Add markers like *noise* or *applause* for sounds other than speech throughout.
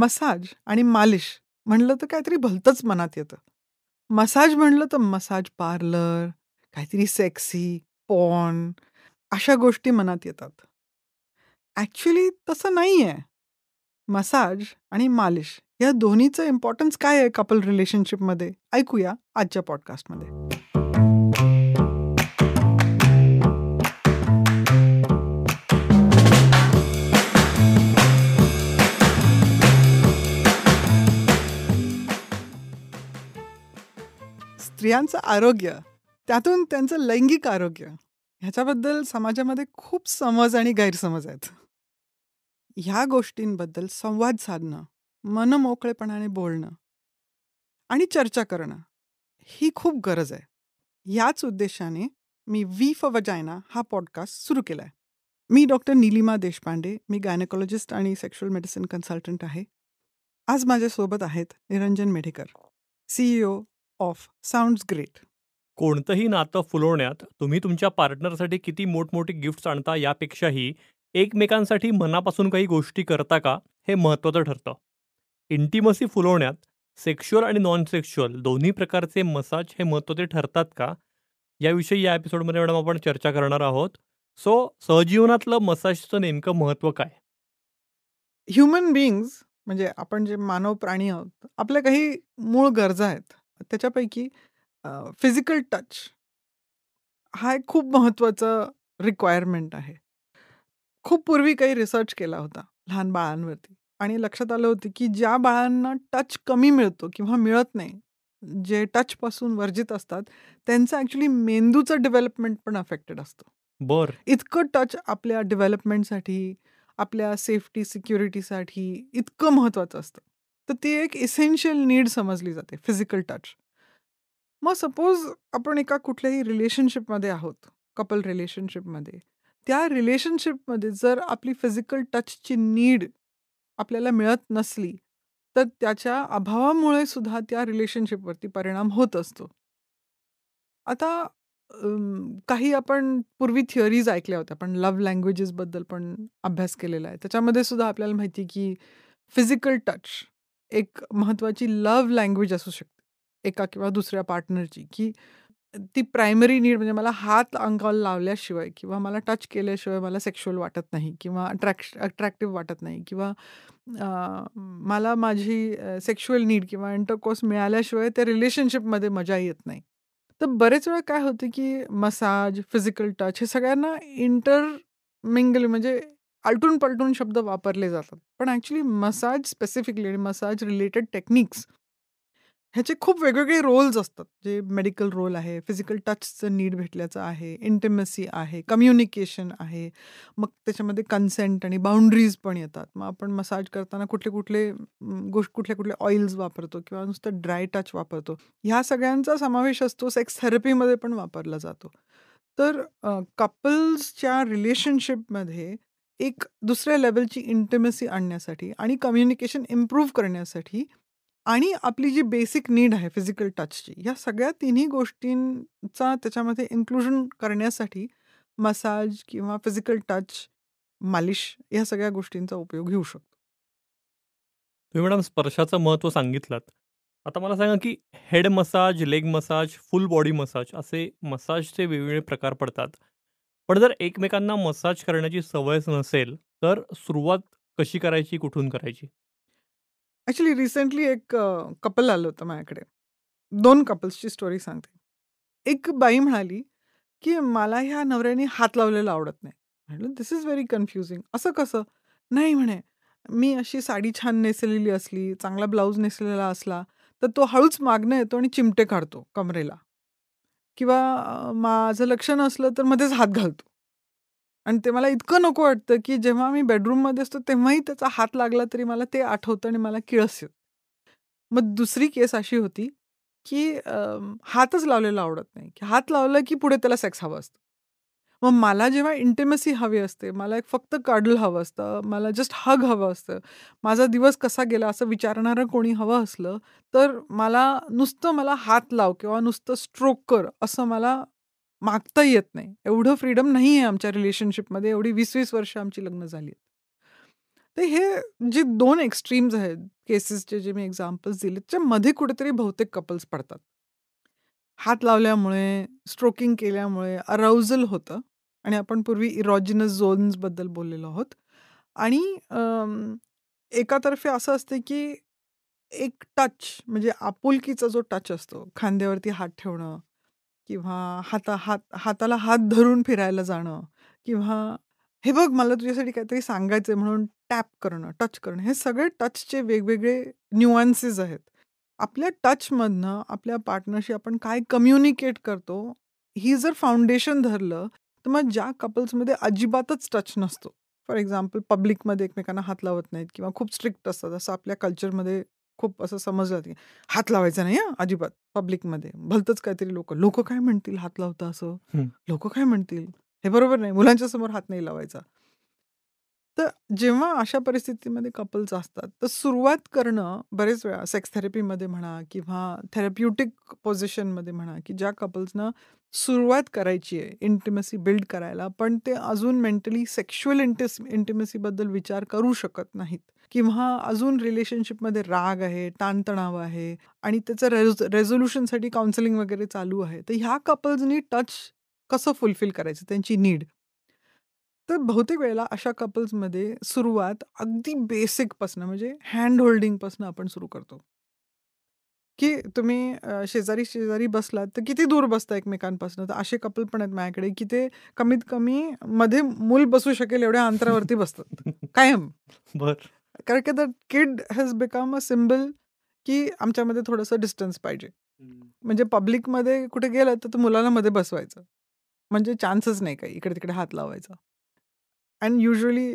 Massage आणि मालिश म्हणलं तर काहीतरी भलतंच मनात येतं मसाज म्हणलं तर मसाज पार्लर काहीतरी सेक्सी पॉन अशा गोष्टी मनात येतात ॲक्च्युली तसं नाही आहे मसाज आणि मालिश या दोन्हीचं इम्पॉर्टन्स काय आहे कपल रिलेशनशिपमध्ये ऐकूया आजच्या पॉडकास्टमध्ये स्त्रियांचं आरोग्य त्यातून त्यांचं लैंगिक आरोग्य ह्याच्याबद्दल समाजामध्ये खूप समज आणि गैरसमज आहेत ह्या गोष्टींबद्दल संवाद साधणं मनमोकळेपणाने बोलणं आणि चर्चा करणं ही खूप गरज आहे याच उद्देशाने मी वी फ वजायना हा पॉडकास्ट सुरू केला आहे मी डॉक्टर नीलिमा देशपांडे मी गायनेकॉलॉजिस्ट आणि सेक्शुअल मेडिसिन कन्सल्टंट आहे आज माझ्यासोबत आहेत Niranjan Medhekar CEO of Sounds Great कोणतंही नातं फुलवण्यात तुम्ही तुमच्या पार्टनरसाठी किती मोठमोठी गिफ्ट्स आणता यापेक्षाही एकमेकांसाठी मनापासून काही गोष्टी करता का हे महत्त्वाचं ठरतं इंटिमसी फुलवण्यात सेक्शुअल आणि नॉन सेक्शुअल दोन्ही प्रकारचे मसाज हे महत्त्वाचे ठरतात का याविषयी या एपिसोडमध्ये मॅडम आपण चर्चा करणार आहोत सो सहजीवनातलं मसाजचं नेमकं महत्त्व काय ह्युमन बिईंग्स म्हणजे आपण जे मानव प्राणी आहोत आपल्या काही मूळ गरजा आहेत त्याच्यापैकी फिजिकल टच हा एक खूप महत्त्वाचं रिक्वायरमेंट आहे खूप पूर्वी काही रिसर्च केला होता लहान बाळांवरती आणि लक्षात आलं होतं की ज्या बाळांना टच कमी मिळतो किंवा मिळत नाही जे टचपासून वर्जित असतात त्यांचा ॲक्च्युली मेंदूचं डेव्हलपमेंट पण अफेक्टेड असतो बर इतकं टच आपल्या डेव्हलपमेंटसाठी आपल्या सेफ्टी सिक्युरिटीसाठी इतकं महत्त्वाचं असतं तर ती एक इसेन्शियल नीड समजली जाते फिजिकल टच मग सपोज आपण एका कुठल्याही रिलेशनशिपमध्ये आहोत कपल रिलेशनशिपमध्ये त्या रिलेशनशिपमध्ये जर आपली फिजिकल टचची नीड आपल्याला मिळत नसली तर त्याच्या अभावामुळे सुद्धा त्या रिलेशनशिपवरती परिणाम होत असतो आता काही आपण पूर्वी थिअरीज ऐकल्या होत्या पण लव्ह लँग्वेजेसबद्दल पण अभ्यास केलेला आहे त्याच्यामध्ये सुद्धा आपल्याला माहिती की फिजिकल टच एक महत्त्वाची लव्ह लँग्वेज असू शकते एका किंवा दुसऱ्या पार्टनरची की ती प्रायमरी नीड म्हणजे मला हात अंगाल लावल्याशिवाय किंवा मला टच केल्याशिवाय मला सेक्शुअल वाटत नाही किंवा अट्रॅक्श अट्रॅक्टिव्ह वाटत नाही किंवा मला माझी सेक्शुअल नीड किंवा इंटरकोर्स मिळाल्याशिवाय त्या रिलेशनशिपमध्ये मजा येत नाही तर बरेच वेळा काय होते की मसाज फिजिकल टच हे सगळ्यांना इंटरमिंगल म्हणजे आलटून पलटून शब्द वापरले जातात पण ॲक्च्युली मसाज स्पेसिफिकली आणि मसाज रिलेटेड टेक्निक्स ह्याचे खूप वेगवेगळे रोल्स असतात जे मेडिकल रोल आहे फिजिकल टचचं नीड भेटल्याचं आहे इंटिमसी आहे कम्युनिकेशन आहे मग त्याच्यामध्ये कन्सेंट आणि बाउंड्रीज पण येतात मग आपण मसाज करताना कुठले कुठले गोष्ट कुठले कुठले ऑइल्स वापरतो किंवा नुसतं ड्राय टच वापरतो ह्या सगळ्यांचा समावेश असतो सेक्स थेरपीमध्ये पण वापरला जातो तर कपल्सच्या रिलेशनशिपमध्ये एक दुसऱ्या लेवलची इंटिमेसी आणण्यासाठी आणि कम्युनिकेशन इम्प्रूव्ह करण्यासाठी आणि आपली जी बेसिक नीड आहे फिजिकल टचची या सगळ्या तिन्ही गोष्टींचा त्याच्यामध्ये इन्क्लुजन करण्यासाठी मसाज किंवा फिजिकल टच मालिश या सगळ्या गोष्टींचा उपयोग घेऊ शकतो तुम्ही मॅडम स्पर्शाचं महत्त्व सांगितलं आता मला सांगा की head massage leg massage full body massage असे मसाजचे वेगवेगळे प्रकार पडतात पण जर एकमेकांना मसाज करण्याची सवय नसेल, तर सुरुवात कशी करायची, कुठून करायची? ॲक्च्युली रिसेंटली एक कपल आलं होतं माझ्याकडे. दोन कपल्सची स्टोरी सांगते. एक बाई म्हणाली, की "मला ह्या नवऱ्याने हात लावलेला आवडत नाही." म्हटलं, दिस इज व्हेरी कन्फ्युजिंग." "असं कसं?" "नाही," म्हणे, "मी अशी साडी छान नेसलेली असली, चांगला ब्लाऊज नेसलेला असला, तर तो हळूच मागणं येतो आणि चिमटे काढतो कमरेला." किंवा माझं लक्ष नसलं तर मध्येच हात घालतो. आणि ते मला इतकं नको वाटतं, की जेव्हा मी बेडरूममध्ये असतो तेव्हाही त्याचा हात लागला तरी मला ते आठवतं आणि मला किळस येत मग दुसरी केस अशी होती, की हातच लावलेला आवडत नाही. की हात लावला की पुढे त्याला सेक्स हवा असतो. मग मला जेव्हा इंटिमेसी हवी असते मला एक फक्त काढलं हवं असतं मला जस्ट हग हवं असतं माझा दिवस कसा गेला असं विचारणारं कोणी हवं असलं तर मला नुसतं मला हात लाव किंवा नुसतं स्ट्रोक कर असं मला मागता येत नाही एवढं फ्रीडम नाही आहे आमच्या रिलेशनशिपमध्ये एवढी वीस वीस वर्ष आमची लग्न झाली आहेत तर हे जे दोन एक्स्ट्रीम्स आहेत केसेसचे जे मी एक्झाम्पल्स दिले त्याच्यामध्ये कुठेतरी बहुतेक कपल्स पडतात हात लावल्यामुळे स्ट्रोकिंग केल्यामुळे अराउजल होतं आणि आपण पूर्वी इरॉजिनस झोन्सबद्दल बोललेलो आहोत आणि एकातर्फे असं असते की एक टच म्हणजे आपुलकीचा जो टच असतो खांद्यावरती हात ठेवणं किंवा हाता हात हाताला हात धरून फिरायला जाणं किंवा हे बघ मला तुझ्यासाठी काहीतरी सांगायचं म्हणून टॅप करणं टच करणं हे सगळे टचचे वेगवेगळे न्युआन्सेस आहेत आपल्या टचमधनं आपल्या पार्टनरशी आपण काय कम्युनिकेट करतो ही जर फाउंडेशन धरलं तर मग ज्या कपल्समध्ये अजिबातच टच नसतो फॉर एक्झाम्पल पब्लिकमध्ये एकमेकांना हात लावत नाहीत किंवा खूप स्ट्रिक्ट असतात असं आपल्या कल्चरमध्ये खूप असं समजलं की हात लावायचा नाही हा अजिबात पब्लिकमध्ये भलतच काहीतरी लोक लोक काय म्हणतील हात लावता असं लोक काय म्हणतील हे बरोबर नाही मुलांच्या समोर हात नाही लावायचा तर जेव्हा अशा परिस्थितीमध्ये कपल्स असतात, तर सुरुवात करणं बरेच वेळा सेक्स थेरपीमध्ये म्हणा किंवा थेरप्युटिक पोझिशनमध्ये म्हणा, की ज्या कपल्सनं सुरुवात करायची आहे इंटिमसी बिल्ड करायला, पण ते अजून मेंटली सेक्शुअल इंटिस इंटिमसीबद्दल विचार करू शकत नाहीत किंवा अजून रिलेशनशिपमध्ये राग आहे, ताणतणाव आहे आणि त्याचं रेझ रेझोल्युशनसाठी काउन्सलिंग वगैरे चालू आहे. तर ह्या कपल्सनी टच कसं फुलफिल करायचं त्यांची नीड? तर बहुतेक वेळेला अशा कपल्समध्ये सुरुवात अगदी बेसिकपासनं म्हणजे हँड होल्डिंगपासनं आपण सुरू करतो की तुम्ही शेजारी शेजारी बसलात तर किती दूर बसता एकमेकांपासून तर असे कपल पण आहेत माझ्याकडे की ते कमीत कमी मध्ये मूल बसू शकेल एवढ्या अंतरावरती बसतात कायम बर कारण की that kid has become a symbol की आमच्यामध्ये थोडंसं डिस्टन्स पाहिजे म्हणजे पब्लिकमध्ये कुठे गेलं तर मुलाला मध्ये बसवायचं म्हणजे चान्सच नाही काही इकडे तिकडे हात लावायचा अँड युजली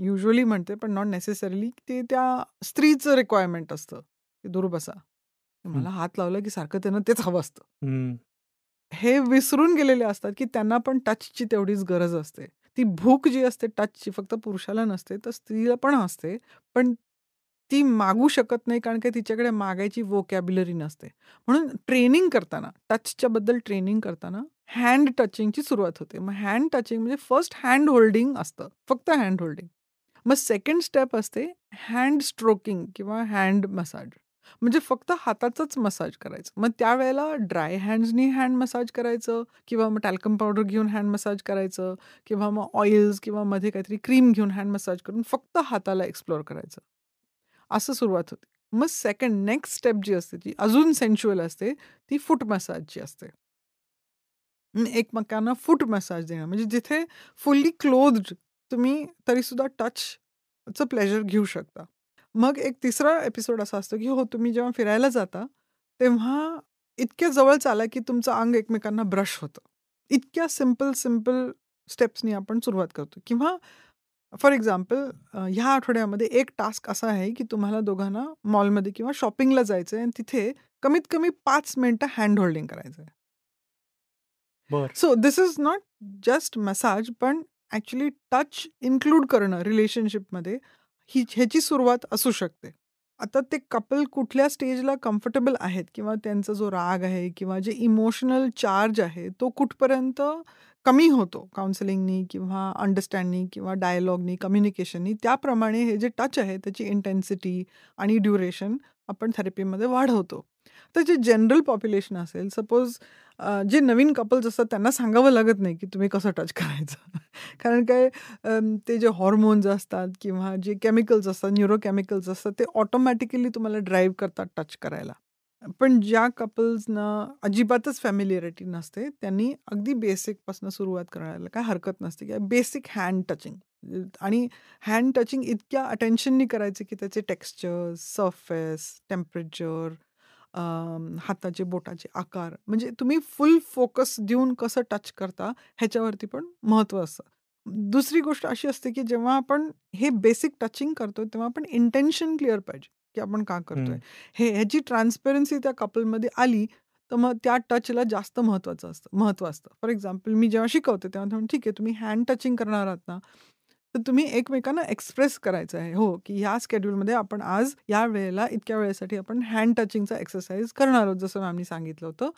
युजली म्हणते पण नॉट नेसेसरली ते त्या स्त्रीचं रिक्वायरमेंट असतं की दूर बसा मला हात लावला की सारखं त्यांना तेच हवं असतं हे विसरून गेलेले असतात की त्यांना पण टचची तेवढीच गरज असते ती भूक जी असते टचची फक्त पुरुषाला नसते तर स्त्रीला पण असते पण ती मागू शकत नाही कारण की तिच्याकडे मागायची वोकॅब्युलरी नसते म्हणून ट्रेनिंग करताना टचच्या बद्दल ट्रेनिंग करताना हँड टचिंगची सुरुवात होते मग हँड टचिंग म्हणजे फर्स्ट हँड होल्डिंग असतं फक्त हँड होल्डिंग मग सेकंड स्टेप असते हँड स्ट्रोकिंग किंवा हँड मसाज म्हणजे फक्त हाताचाच मसाज करायचं मग त्यावेळेला ड्राय हँड्सनी हँड मसाज करायचं किंवा मग टॅल्कम पावडर घेऊन हँड मसाज करायचं किंवा मग ऑइल्स किंवा मध्ये काहीतरी क्रीम घेऊन हँड मसाज करून फक्त हाताला एक्सप्लोअर करायचं असं सुरुवात होते मग सेकंड नेक्स्ट स्टेप जी असते ती अजून सेन्च्युअल असते ती फूट मसाजची असते एकमेकांना फूट मसाज देणं म्हणजे जिथे फुल्ली क्लोज्ड तुम्ही तरीसुद्धा टचचं प्लेजर घेऊ शकता मग एक तिसरा एपिसोड असा असतो की हो तुम्ही जेव्हा फिरायला जाता तेव्हा इतक्या जवळ चाला की तुमचं अंग एकमेकांना ब्रश होतं इतक्या सिम्पल सिम्पल स्टेप्सनी आपण सुरुवात करतो किंवा फॉर एक्झाम्पल ह्या आठवड्यामध्ये एक टास्क असा आहे की तुम्हाला दोघांना मॉलमध्ये किंवा शॉपिंगला जायचं आहे आणि तिथे कमीत कमी पाच मिनटं हँड होल्डिंग करायचं आहे so this is not just massage पण ॲक्च्युली टच इन्क्लूड करणं रिलेशनशिपमध्ये ही ह्याची सुरुवात असू शकते आता ते कपल कुठल्या स्टेजला कम्फर्टेबल आहेत किंवा त्यांचा जो राग आहे किंवा जे इमोशनल चार्ज आहे तो कुठपर्यंत कमी होतो काउन्सिलिंगनी किंवा अंडरस्टँडिंग किंवा डायलॉगनी कम्युनिकेशननी त्याप्रमाणे हे जे टच आहे त्याची इंटेन्सिटी आणि ड्युरेशन आपण थेरपीमध्ये वाढवतो तर जे जनरल पॉप्युलेशन असेल सपोज जे नवीन कपल्स असतात त्यांना सांगावं लागत नाही की तुम्ही कसं टच करायचं *laughs* कारण काय ते जे हॉर्मोन्स असतात किंवा जे केमिकल्स असतात न्यूरोकेमिकल्स असतात ते ऑटोमॅटिकली तुम्हाला ड्राईव्ह करतात टच करायला पण ज्या कपल्सना अजिबातच फॅमिलियॅरिटी नसते त्यांनी अगदी बेसिकपासून सुरुवात करायला काय हरकत नसते किंवा बेसिक हँड टचिंग आणि हँड टचिंग इतक्या अटेन्शननी करायचं की त्याचे टेक्स्चर सर्फेस टेम्परेचर हाताचे बोटाचे आकार म्हणजे तुम्ही फुल फोकस देऊन कसं टच करता ह्याच्यावरती पण महत्त्व असतं दुसरी गोष्ट अशी असते की जेव्हा आपण हे बेसिक टचिंग करतो तेव्हा आपण इंटेन्शन क्लिअर पाहिजे की आपण का करतोय हे ह्याची ट्रान्सपेरन्सी त्या कपलमध्ये आली तर मग त्या टचला जास्त महत्त्वाचं असतं महत्त्व असतं फॉर एक्झाम्पल मी जेव्हा शिकवते तेव्हा ठीक आहे तुम्ही हँड टचिंग करणार आहात ना तर तुम्ही एकमेकांना एक्सप्रेस करायचं आहे हो की ह्या स्केड्यूलमध्ये आपण आज या वेळेला इतक्या वेळेसाठी आपण हँड टचिंगचा एक्सरसाइज करणार आहोत जसं मॅमनी सांगितलं होतं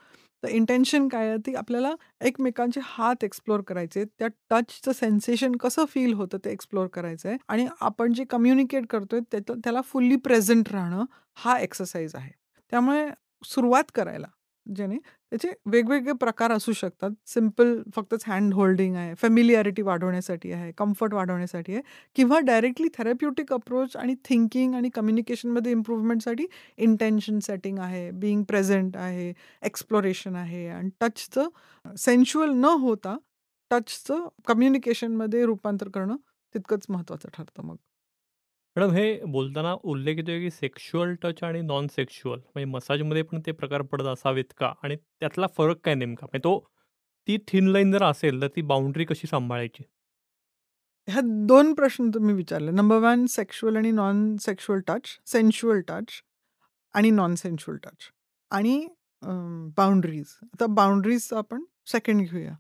तर इंटेन्शन काय आहे ती आपल्याला एकमेकांचे हात एक्सप्लोर करायचे त्या टचचं सेन्सेशन कसं फील होतं ते एक्सप्लोर करायचं आहे आणि आपण जे कम्युनिकेट करतोय त्यात त्याला फुल्ली प्रेझेंट राहणं हा एक्सरसाइज आहे त्यामुळे सुरुवात करायला ज्याने त्याचे वेगवेगळे प्रकार असू शकतात सिम्पल फक्तच हँड होल्डिंग आहे फॅमिलियरिटी वाढवण्यासाठी आहे कम्फर्ट वाढवण्यासाठी आहे किंवा डायरेक्टली थेरप्युटिक अप्रोच आणि थिंकिंग आणि कम्युनिकेशनमध्ये इम्प्रूव्हमेंटसाठी इंटेन्शन सेटिंग आहे बिईंग प्रेझेंट आहे एक्सप्लोरेशन आहे आणि टचचं सेन्शुअल न होता टचचं कम्युनिकेशनमध्ये रूपांतर करणं तितकंच महत्त्वाचं ठरतं मग मॅडम हे बोलताना उल्लेख येतोय की सेक्शुअल टच आणि नॉन सेक्शुअल म्हणजे मसाजमध्ये पण ते प्रकार पडत असावेत का आणि त्यातला फरक काय नेमका म्हणजे तो ती थिन लाईन जर असेल तर ती बाउंड्री कशी सांभाळायची ह्या दोन प्रश्न तुम्ही विचारले नंबर वन सेक्शुअल आणि non sexual touch sensual touch आणि नॉन सेन्शुअल टच आणि बाउंड्रीज आता बाउंड्रीज आपण सेकंड घेऊया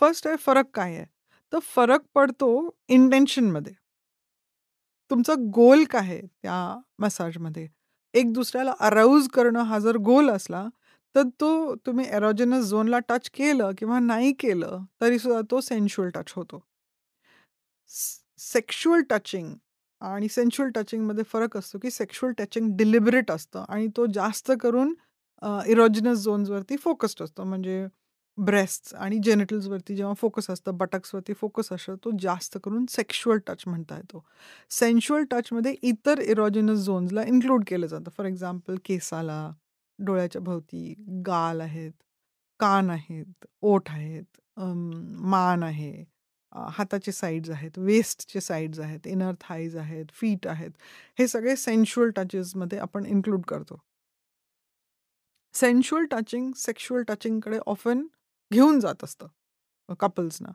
फर्स्ट आहे फरक काय आहे तर फरक पडतो इंटेन्शनमध्ये तुमचा गोल काय आहे त्या मसाजमध्ये? एक दुसऱ्याला अराऊज करणं हा जर गोल असला, तर तो तुम्ही एरोजिनस झोनला टच केलं किंवा नाही केलं, तरीसुद्धा तो सेन्शुअल टच होतो. सेक्शुअल टचिंग आणि सेन्शुअल टचिंगमध्ये फरक असतो, की सेक्शुअल टचिंग डिलिबरेट असतं आणि तो जास्त करून इरोजिनस झोन्सवरती फोकस्ड असतो. म्हणजे ब्रेस्ट आणि वरती जेव्हा फोकस असतं बटक्सवरती फोकस असतं तो जास्त करून सेक्शुअल टच म्हणता येतो सेन्शुअल टचमध्ये इतर इरोजिनस झोन्सला इन्क्लूड केलं जातं फॉर एक्झाम्पल केसाला डोळ्याच्या भोवती गाल आहेत कान आहेत ओठ आहेत मान आहे हाताचे साईड्स आहेत वेस्टचे साईड्स आहेत इनर थाईज आहेत फीट आहेत हे सगळे सेन्शुअल टचेसमध्ये आपण इन्क्लूड करतो सेन्शुअल टचिंग सेक्शुअल टचिंगकडे ऑफन घेऊन जात असतं कपल्सना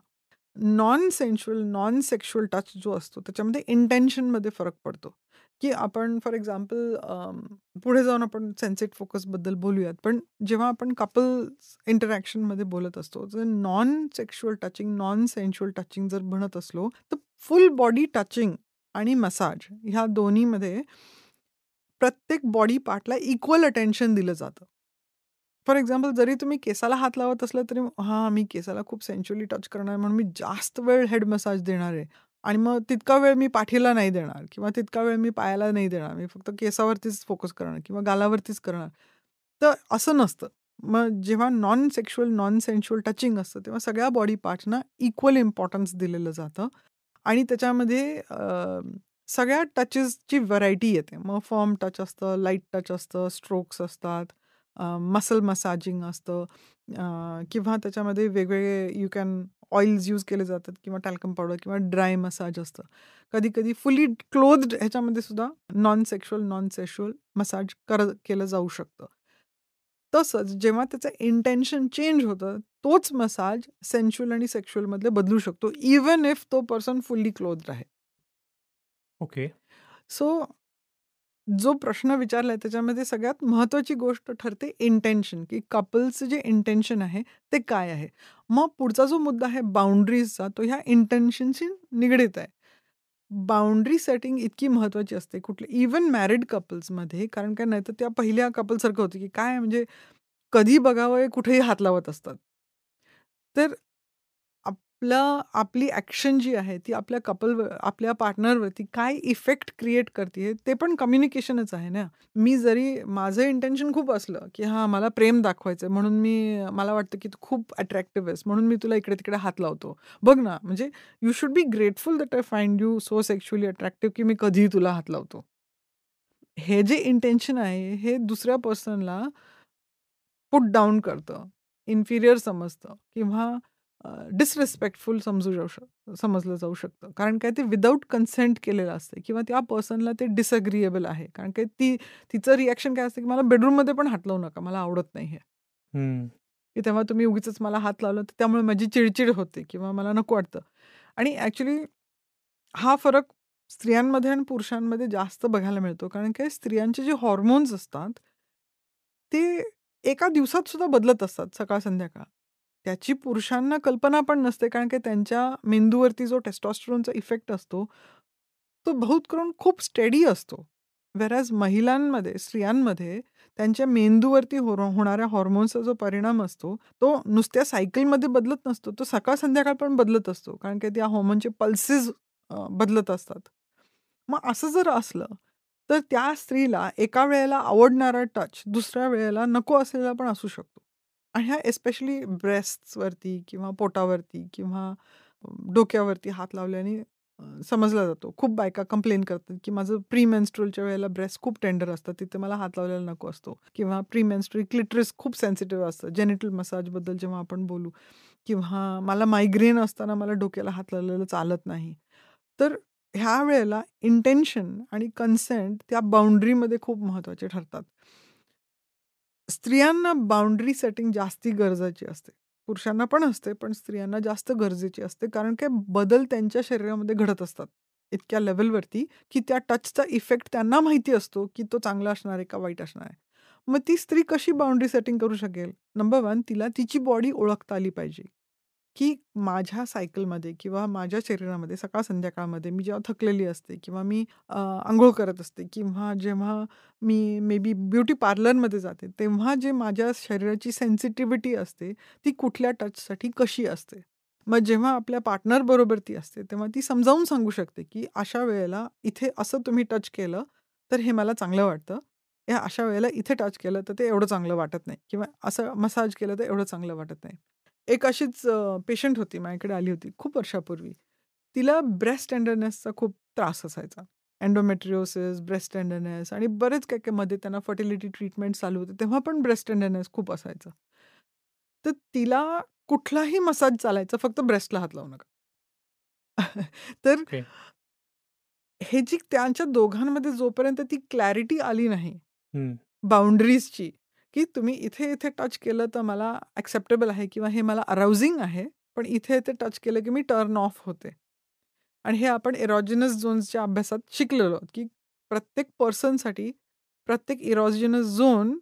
non sensual non sexual touch जो असतो त्याच्यामध्ये इंटेन्शनमध्ये फरक पडतो की आपण फॉर एक्झाम्पल पुढे जाऊन आपण सेन्सेट फोकसबद्दल बोलूयात पण जेव्हा आपण कपल इंटरॅक्शनमध्ये बोलत असतो जर non sexual touching non sensual touching जर म्हणत असलो तर फुल बॉडी टचिंग आणि मसाज ह्या दोन्हीमध्ये प्रत्येक बॉडी पार्टला इक्वल अटेन्शन दिलं जातं फॉर एक्झाम्पल जरी तुम्ही केसाला हात लावत असला तरी हां मी केसाला खूप सेन्च्युअली टच करणार म्हणून मी जास्त वेळ हेड मसाज देणार आहे आणि मग तितका वेळ मी पाठीला नाही देणार किंवा तितका वेळ मी पायाला नाही देणार मी फक्त केसावरतीच फोकस करणार किंवा गालावरतीच करणार तर असं नसतं मग जेव्हा non sexual non sensual touching असतं तेव्हा सगळ्या बॉडी पार्टना इक्वल इम्पॉर्टन्स दिलेलं जातं आणि त्याच्यामध्ये सगळ्या टचेसची व्हरायटी येते मग फॉर्म टच असतं लाईट टच असतं स्ट्रोक्स असतात मसल मसाजिंग असतं किंवा त्याच्यामध्ये वेगवेगळे यू कॅन ऑइल्स यूज केले जातात किंवा टॅल्कम पावडर किंवा ड्राय मसाज असतं कधी कधी फुली क्लोज्ड ह्याच्यामध्ये सुद्धा non sexual non sexual massage कर केलं जाऊ शकतं तसंच जेव्हा त्याचं इंटेन्शन चेंज होतं तोच मसाज सेन्शुअल आणि सेक्शुअलमधले बदलू शकतो इवन इफ तो पर्सन फुल्ली क्लोज्ड आहे ओके सो जो प्रश्न विचारलाय त्याच्यामध्ये सगळ्यात महत्त्वाची गोष्ट ठरते इंटेन्शन की कपल्सचं जे इंटेन्शन आहे ते काय आहे मग पुढचा जो मुद्दा आहे बाउंड्रीजचा तो ह्या इंटेन्शनशी निगडीत आहे बाउंड्री सेटिंग इतकी महत्त्वाची असते कुठले इवन मॅरिड कपल्समध्ये कारण काय नाही तर त्या पहिल्या कपलसारखं होतं की काय म्हणजे कधी बघावं कुठेही हात लावत असतात तर आपलं आपली ॲक्शन जी आहे ती आपल्या कपलवर आपल्या पार्टनरवरती काय इफेक्ट क्रिएट करते ते पण कम्युनिकेशनच आहे ना मी जरी माझं इंटेन्शन खूप असलं की हां मला प्रेम दाखवायचं आहे म्हणून मी मला वाटतं की तू खूप अट्रॅक्टिव्ह आहेस म्हणून मी तुला इकडे तिकडे हात लावतो बघ ना म्हणजे you should be grateful that I find you so sexually attractive की मी कधीही तुला हात लावतो हे जे इंटेन्शन आहे हे दुसऱ्या पर्सनला पुट डाऊन करतं इन्फिरियर समजतं किंवा डिसरेस्पेक्टफुल समजू जाऊ शक समजलं जाऊ शकतं कारण काय ते विदाऊट कन्सेंट केलेलं असते किंवा त्या पर्सनला ते डिसअग्रिएबल आहे कारण काय ती तिचं रिॲक्शन काय असतं की मला बेडरूममध्ये पण हात लावू नका मला आवडत नाही आहे की तेव्हा तुम्ही उगीच मला हात लावलं तर त्यामुळे माझी चिडचिड होते किंवा मला नको वाटतं आणि ॲक्च्युली हा फरक स्त्रियांमध्ये आणि पुरुषांमध्ये जास्त बघायला मिळतो कारण काय स्त्रियांचे जे हॉर्मोन्स असतात ते एका दिवसात सुद्धा बदलत असतात सकाळ संध्याकाळ त्याची पुरुषांना कल्पना पण नसते कारण की त्यांच्या मेंदूवरती जो टेस्टॉस्ट्रोनचा इफेक्ट असतो तो बहुत करून खूप स्टेडी असतो व्हेरॅज महिलांमध्ये स्त्रियांमध्ये त्यांच्या मेंदूवरती हो होणाऱ्या हॉर्मोन्सचा जो परिणाम असतो तो नुसत्या सायकलमध्ये बदलत नसतो तो सकाळ संध्याकाळ पण बदलत असतो कारण की त्या हॉर्मोनचे पल्सेस बदलत असतात मग असं जर असलं तर त्या स्त्रीला एका वेळेला आवडणारा टच दुसऱ्या वेळेला नको असलेला पण असू शकतो आणि ह्या एस्पेशली ब्रेस्ट्सवरती किंवा पोटावरती किंवा डोक्यावरती हात लावल्याने समजला जातो खूप बायका कंप्लेन करतात की माझं प्री मेन्स्ट्रोलच्या वेळेला ब्रेस्ट खूप टेंडर असतात तिथे मला हात लावलेला नको असतो किंवा प्री मेन्स्ट्रोल क्लिटरस खूप सेन्सिटिव्ह असतं जेनेटल मसाजबद्दल जेव्हा आपण बोलू किंवा मला मायग्रेन असताना मला डोक्याला हात लावलेलं चालत नाही तर ह्या वेळेला इंटेन्शन आणि कन्सेंट त्या बाउंड्रीमध्ये खूप महत्त्वाचे ठरतात स्त्रियांना बाउंड्री सेटिंग जास्ती गरजेची असते. पुरुषांना पण असते, पण स्त्रियांना जास्त गरजेची असते. कारण काय बदल त्यांच्या शरीरामध्ये घडत असतात. इतक्या लेवलवरती की त्या टचचा इफेक्ट त्यांना माहिती असतो, की तो चांगला असणार आहे का वाईट असणार आहे. मग ती स्त्री कशी बाउंड्री सेटिंग करू शकेल? नंबर वन तिला तिची बॉडी ओळखता आली पाहिजे. की माझ्या सायकलमध्ये किंवा माझ्या शरीरामध्ये सकाळ संध्याकाळमध्ये मी जेव्हा थकलेली असते किंवा मी आंघोळ करत असते किंवा जेव्हा मी मे बी ब्युटी पार्लरमध्ये जाते तेव्हा जे माझ्या शरीराची सेन्सिटिव्हिटी असते ती कुठल्या टचसाठी कशी असते. मग जेव्हा आपल्या पार्टनरबरोबर ती असते तेव्हा ती समजावून सांगू शकते की अशा वेळेला इथे असं तुम्ही टच केलं तर हे मला चांगलं वाटतं. या अशा वेळेला इथे टच केलं तर ते एवढं चांगलं वाटत नाही किंवा असं मसाज केलं तर एवढं चांगलं वाटत नाही. एक अशीच पेशंट होती माझ्याकडे आली होती खूप वर्षापूर्वी तिला ब्रेस्ट टेंडरनेसचा खूप त्रास असायचा अँडोमेट्रिओसिस ब्रेस्ट टेंडरनेस आणि बरेच काय काय मध्ये त्यांना फर्टिलिटी ट्रीटमेंट चालू होते तेव्हा पण ब्रेस्ट टेंडरनेस खूप असायचा तर तिला कुठलाही मसाज चालायचा फक्त ब्रेस्टला हात लावू नका *laughs* तर हे जी त्यांच्या दोघांमध्ये जोपर्यंत ती क्लॅरिटी आली नाही बाउंड्रीजची की तुम्ही इथे इथे टच केलं तर मला ॲक्सेप्टेबल आहे किंवा हे मला अराउजिंग आहे पण इथे इथे टच केलं की मी टर्न ऑफ होते आणि हे आपण इरॉजिनस झोन्सच्या अभ्यासात शिकलेलो की प्रत्येक पर्सनसाठी प्रत्येक इरॉजिनस झोन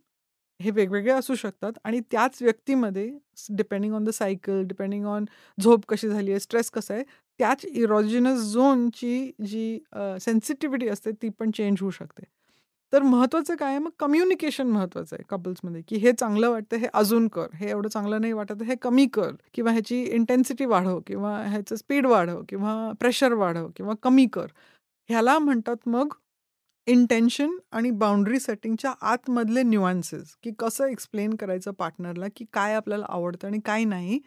हे वेगवेगळे असू शकतात आणि त्याच व्यक्तीमध्ये depending on the cycle depending on झोप कशी झाली आहे स्ट्रेस कसा आहे त्याच इरॉजिनस झोनची जी सेन्सिटिव्हिटी असते ती पण चेंज होऊ शकते तर महत्त्वाचं काय आहे मग कम्युनिकेशन महत्त्वाचं आहे कपल्समध्ये की हे चांगलं वाटतं हे अजून कर हे एवढं चांगलं नाही वाटत हे कमी कर किंवा ह्याची इंटेन्सिटी वाढव किंवा ह्याचं स्पीड वाढव किंवा प्रेशर वाढव किंवा कमी कर ह्याला म्हणतात मग इंटेन्शन आणि बाउंड्री सेटिंगच्या आतमधले न्युआन्सेस की कसं एक्सप्लेन करायचं पार्टनरला की काय आपल्याला आवडतं आणि काय नाही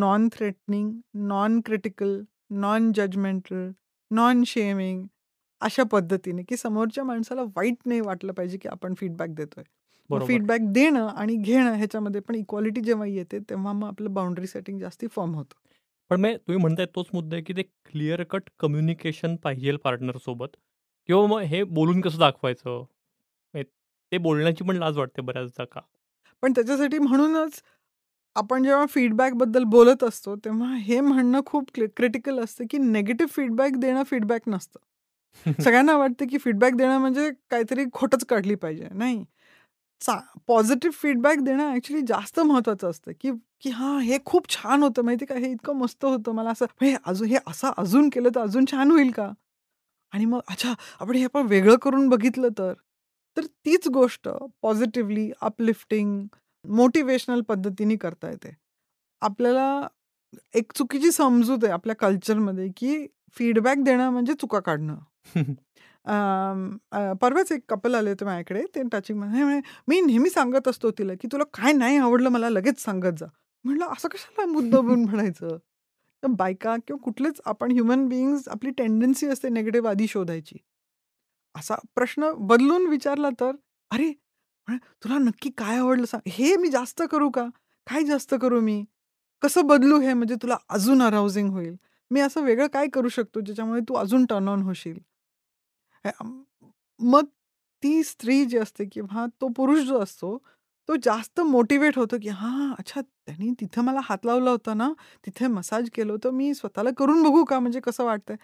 non threatening non critical non judgemental non shaming अशा पद्धतीने, की समोरच्या माणसाला वाईट नाही वाटलं पाहिजे, की आपण फीडबॅक देतोय. फीडबॅक देणं आणि घेणं ह्याच्यामध्ये पण इक्वालिटी जेव्हा येते, तेव्हा मग आपलं बाउंड्री सेटिंग जास्ती फॉर्म होतं. पण मग तुम्ही म्हणताय तोच मुद्दा आहे, की ते क्लिअर कट कम्युनिकेशन पाहिजे पार्टनर सोबत किंवा मग हे बोलून कसं दाखवायचं? ते बोलण्याची पण लाज वाटते बऱ्याचदा का? पण त्याच्यासाठी म्हणूनच आपण जेव्हा फीडबॅक बद्दल बोलत असतो, तेव्हा हे म्हणणं खूप क्रिटिकल असतं, की नेगेटिव्ह फीडबॅक देणं फीडबॅक नसतं. *laughs* सगळ्यांना वाटतं की फीडबॅक देणं म्हणजे काहीतरी खोटच काढली पाहिजे नाही चा पॉझिटिव्ह फीडबॅक देणं ॲक्च्युली जास्त महत्वाचं असतं की की हां हे खूप छान होतं माहिती का हे इतकं मस्त होतं मला असं हे अजून हे असं अजून केलं तर अजून छान होईल का आणि मग अच्छा आपण हे पण वेगळं करून बघितलं तर तर तीच गोष्ट पॉझिटिव्हली अपलिफ्टिंग मोटिवेशनल पद्धतीने करता येते आपल्याला एक चुकीची समजूत आहे आपल्या कल्चरमध्ये की फीडबॅक देणं म्हणजे चुका काढणं *laughs* परवाच एक कपल आले होते माझ्याकडे ते टचिंग मी नेहमी सांगत असतो तिला की तुला काय नाही आवडलं मला लगेच सांगत जा म्हटलं असं कशाला मुद्दा *laughs* म्हणायचं तर बायका किंवा कुठलेच आपण ह्युमन बिईंग्स आपली टेंडन्सी असते नेगेटिव्ह आधी शोधायची असा प्रश्न बदलून विचारला तर अरे तुला नक्की काय आवडलं सांग हे मी जास्त करू का काय जास्त करू मी कसं बदलू हे म्हणजे तुला अजून अराउजिंग होईल मी असं वेगळं काय करू शकतो ज्याच्यामुळे तू अजून टर्न ऑन होशील मग ती स्त्री जी असते किंवा तो पुरुष जो असतो तो जास्त मोटिवेट होतो की हां अच्छा त्यांनी तिथं मला हात लावला होता ना तिथे मसाज केलं होतं मी स्वतःला करून बघू का म्हणजे कसं वाटतंय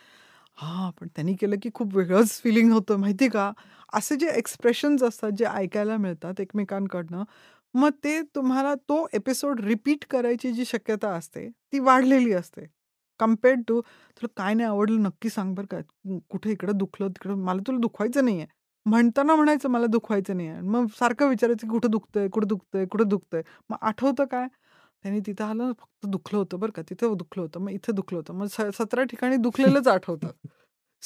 हां पण त्यांनी केलं की खूप वेगळंच फिलिंग होतं माहिती का असे जे एक्सप्रेशन्स असतात जे ऐकायला मिळतात एकमेकांकडनं मग ते तुम्हाला तो एपिसोड रिपीट करायची जी शक्यता असते ती वाढलेली असते कम्पेअर्ड टू तुला काय नाही आवडलं नक्की सांग बरं काय कुठे इकडं दुखलं तिकडं मला तुला दुखवायचं नाही आहे म्हणताना म्हणायचं मला दुखवायचं नाही आहे मग सारखं विचारायचं की कुठं दुखतंय कुठं दुखतंय कुठं दुखतंय मग आठवतं काय त्यांनी तिथं आलं फक्त दुखलं होतं बरं का तिथं दुखलं होतं मग इथं दुखलं होतं मग सतरा ठिकाणी दुखलेलंच आठवतं *laughs*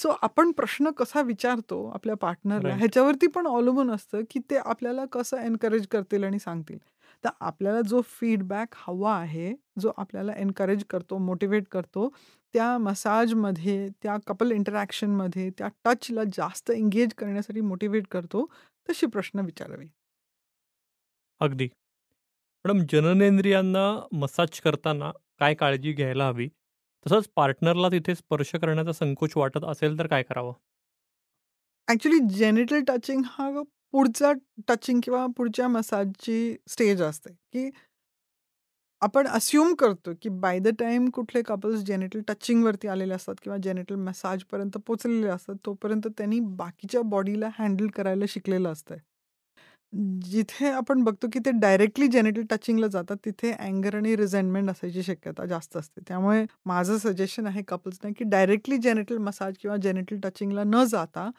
सो आपण प्रश्न कसा विचारतो आपल्या पार्टनरला ह्याच्यावरती पण अवलंबून असतं की ते आपल्याला कसं एनकरेज करतील आणि सांगतील तर आपल्याला जो फीडबॅक हवा आहे, जो आपल्याला एन्करेज करतो, मोटिवेट करतो, त्या मसाजमध्ये, त्या कपल इंटरॅक्शनमध्ये, त्या टचला जास्त एंगेज करण्यासाठी मोटिवेट करतो, तशी प्रश्न विचारावे. अगदी. मॅडम जननेंद्रियांना मसाज करताना काय काळजी घ्यायला हवी? तसंच पार्टनरला तिथे स्पर्श करण्याचा संकोच वाटत असेल तर काय करावं? ॲक्च्युली जेनिटल टचिंग हा पुढचा टचिंग किंवा पुढच्या मसाजची स्टेज असते की आपण अस्युम करतो की बाय द टाइम कुठले कपल्स जेनेटल टचिंगवरती आलेले असतात किंवा जेनेटल मसाजपर्यंत पोचलेले असतात तोपर्यंत त्यांनी बाकीच्या बॉडीला हँडल करायला शिकलेलं असतं जिथे आपण बघतो की ते डायरेक्टली जेनेटल टचिंगला जातात तिथे अँगर आणि रिझेंटमेंट असायची शक्यता जास्त असते त्यामुळे माझं सजेशन आहे कपल्सना की डायरेक्टली जेनेटल मसाज किंवा जेनेटल टचिंगला न जाता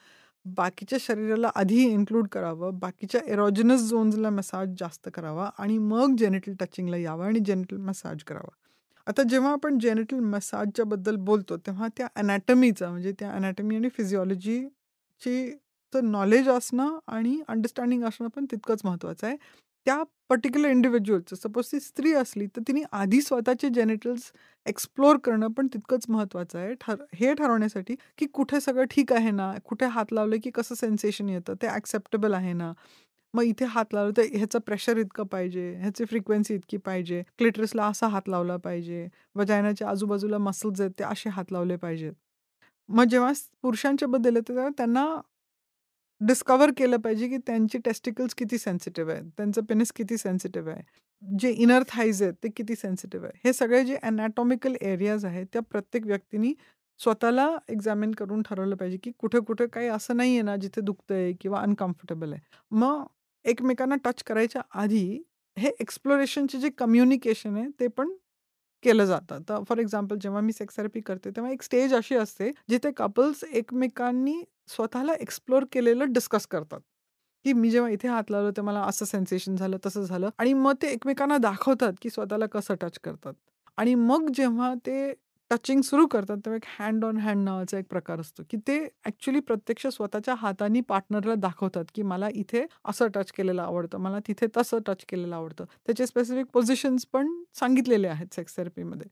बाकीच्या शरीराला आधी इन्क्लूड करावं बाकीच्या एरोजिनस झोन्सला मसाज जास्त करावा आणि मग जेनेटल टचिंगला यावं आणि जेनेटल मसाज करावा आता जेव्हा आपण जेनेटल मसाजच्याबद्दल बोलतो तेव्हा त्या अनॅटमीचं म्हणजे त्या अनॅटमी आणि फिजिओलॉजीची तर नॉलेज असणं आणि अंडरस्टँडिंग असणं पण तितकंच महत्त्वाचं आहे त्या पर्टिक्युलर इंडिव्हिज्युअलचं सपोज ती स्त्री असली तर तिने आधी स्वतःचे जेनेटल्स एक्सप्लोअर करणं पण तितकंच महत्वाचं आहे ठर हे ठरवण्यासाठी की कुठे सगळं ठीक आहे ना कुठे हात लावले की कसं सेन्सेशन येतं ते ॲक्सेप्टेबल आहे ना मग इथे हात लावलं तर ह्याचं प्रेशर इतकं पाहिजे ह्याची फ्रिक्वेन्सी इतकी पाहिजे क्लिटरसला असा हात लावला पाहिजे वजायनाच्या आजूबाजूला मसल्स आहेत ते असे हात लावले पाहिजेत मग जेव्हा पुरुषांच्या बद्दल येतं तेव्हा त्यांना डिस्कवर केलं पाहिजे की त्यांची टेस्टिकल्स किती सेन्सिटिव्ह आहेत त्यांचं पेनिस किती सेन्सिटिव्ह आहे जे इनर थाईज आहेत ते किती सेन्सिटिव्ह आहे हे सगळे जे अनॅटॉमिकल एरियाज आहेत त्या प्रत्येक व्यक्तीनी स्वतःला एक्झामिन करून ठरवलं पाहिजे की कुठे कुठे काही असं नाही आहे ना जिथे दुखतं आहे किंवा अनकम्फर्टेबल आहे मग एकमेकांना टच करायच्या आधी हे एक्सप्लोरेशनचे जे कम्युनिकेशन आहे ते पण केलं जातं तर फॉर एक्झाम्पल जेव्हा मी सेक्स थेरपी करते तेव्हा एक स्टेज अशी असते जिथे कपल्स एकमेकांनी स्वतःला एक्सप्लोअर केलेलं डिस्कस करतात की मी जेव्हा इथे हात लावलो ते मला असं सेन्सेशन झालं तसं झालं आणि मग ते एकमेकांना दाखवतात की स्वतःला कसं टच करतात आणि मग जेव्हा ते टचिंग सुरू करतात तेव्हा एक हँड ऑन हँड नावाचा एक प्रकार असतो की ते ऍक्च्युली प्रत्यक्ष स्वतःच्या हाताने पार्टनरला दाखवतात की मला इथे असं टच केलेलं आवडतं मला तिथे तसं टच केलेलं आवडतं त्याचे स्पेसिफिक पोझिशन्स पण सांगितलेले आहेत सेक्स थेरपीमध्ये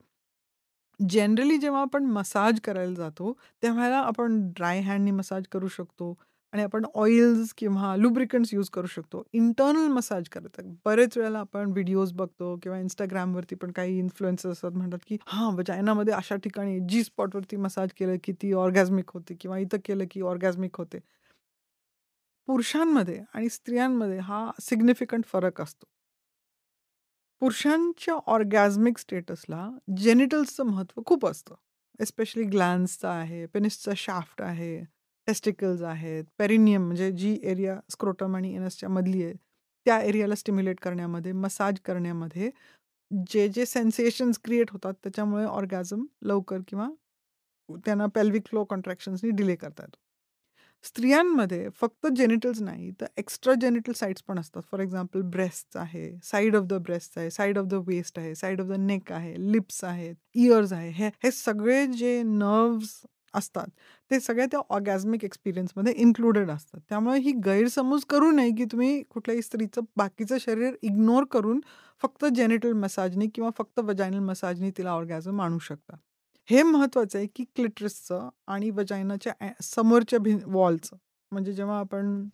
जनरली जेव्हा आपण मसाज करायला जातो तेव्हा आपण ड्राय हँडनी मसाज करू शकतो आणि आपण ऑइल्स किंवा लुब्रिकंट्स यूज करू शकतो इंटरनल मसाज करतात बरेच वेळेला आपण व्हिडिओज बघतो किंवा इंस्टाग्रामवरती पण काही इन्फ्लुएन्सर असतात म्हणतात की हां म्हणजे चायनामध्ये अशा ठिकाणी जी स्पॉटवरती मसाज केलं की ती ऑर्गॅझमिक होते किंवा इथं केलं की ऑर्गॅझमिक होते पुरुषांमध्ये आणि स्त्रियांमध्ये हा सिग्निफिकंट फरक असतो पुरुषांच्या ऑर्गॅझमिक स्टेटसला जेनिटल्सचं महत्त्व खूप असतं एस्पेशली ग्लॅन्सचं आहे पेनिसचा शाफ्ट आहे टेस्टिकल्स आहेत पेरिनियम म्हणजे जी एरिया स्क्रोटम आणि एनसच्या मधली आहे त्या एरियाला स्टिम्युलेट करण्यामध्ये मसाज करण्यामध्ये जे जे सेन्सेशन्स क्रिएट होतात त्याच्यामुळे ऑर्गॅझम लवकर किंवा त्यांना पेल्विक फ्लो कॉन्ट्रॅक्शन्सनी डिले करतात स्त्रियांमध्ये फक्त जेनिटल्स नाही तर एक्स्ट्रा जेनिटल साईट्स पण असतात फॉर एक्झाम्पल ब्रेस्ट आहे साईड ऑफ द ब्रेस्ट आहे साईड ऑफ द वेस्ट आहे साईड ऑफ द नेक आहे लिप्स आहेत इयर्स आहे हे हे सगळे जे नर्व्स असतात ते सगळ्या त्या ऑगॅझमिक एक्सपिरियन्समध्ये इन्क्लुडेड असतात त्यामुळे ही गैरसमज करू नये की तुम्ही कुठल्याही स्त्रीचं बाकीचं शरीर इग्नोर करून फक्त जेनेटल मसाजनी किंवा फक्त वजायनल मसाजनी तिला ऑर्गॅझम आणू शकता हे महत्त्वाचं आहे की क्लिटरसचं आणि वजायनाच्या समोरच्या भि वॉलचं म्हणजे जेव्हा आपण